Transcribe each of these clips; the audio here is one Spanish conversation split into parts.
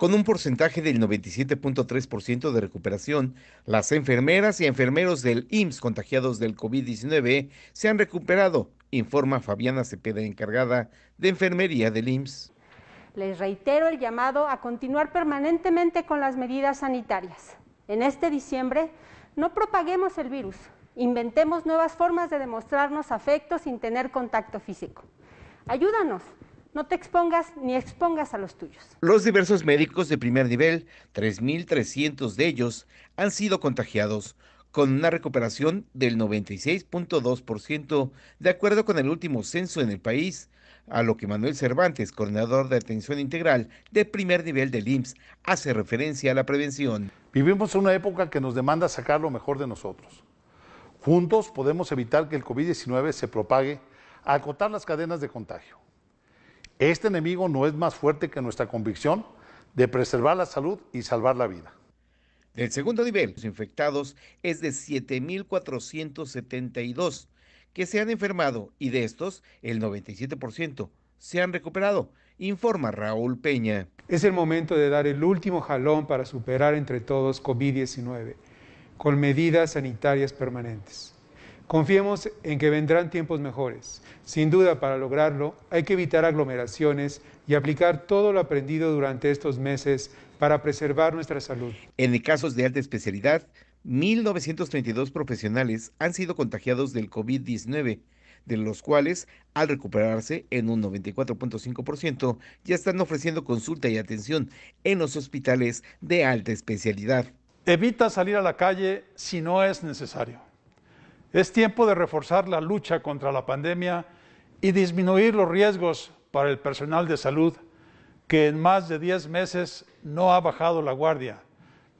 Con un porcentaje del 97.3% de recuperación, las enfermeras y enfermeros del IMSS contagiados del COVID-19 se han recuperado, informa Fabiana Cepeda, encargada de enfermería del IMSS. Les reitero el llamado a continuar permanentemente con las medidas sanitarias. En este diciembre, no propaguemos el virus, inventemos nuevas formas de demostrarnos afecto sin tener contacto físico. Ayúdanos no te expongas ni expongas a los tuyos. Los diversos médicos de primer nivel, 3.300 de ellos, han sido contagiados, con una recuperación del 96.2%, de acuerdo con el último censo en el país, a lo que Manuel Cervantes, coordinador de atención integral de primer nivel del IMSS, hace referencia a la prevención. Vivimos en una época que nos demanda sacar lo mejor de nosotros. Juntos podemos evitar que el COVID-19 se propague, acotar las cadenas de contagio este enemigo no es más fuerte que nuestra convicción de preservar la salud y salvar la vida. El segundo nivel, los infectados, es de 7.472 que se han enfermado y de estos, el 97% se han recuperado, informa Raúl Peña. Es el momento de dar el último jalón para superar entre todos COVID-19, con medidas sanitarias permanentes. Confiemos en que vendrán tiempos mejores. Sin duda, para lograrlo, hay que evitar aglomeraciones y aplicar todo lo aprendido durante estos meses para preservar nuestra salud. En casos de alta especialidad, 1.932 profesionales han sido contagiados del COVID-19, de los cuales, al recuperarse en un 94.5%, ya están ofreciendo consulta y atención en los hospitales de alta especialidad. Evita salir a la calle si no es necesario. Es tiempo de reforzar la lucha contra la pandemia y disminuir los riesgos para el personal de salud, que en más de 10 meses no ha bajado la guardia.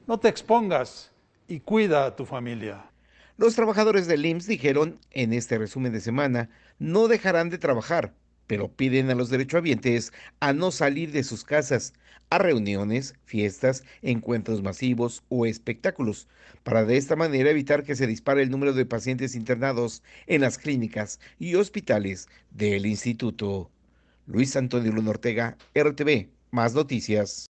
No te expongas y cuida a tu familia. Los trabajadores del IMSS dijeron en este resumen de semana, no dejarán de trabajar, pero piden a los derechohabientes a no salir de sus casas a reuniones, fiestas, encuentros masivos o espectáculos, para de esta manera evitar que se dispare el número de pacientes internados en las clínicas y hospitales del instituto. Luis Antonio Luna Ortega, RTV, más noticias.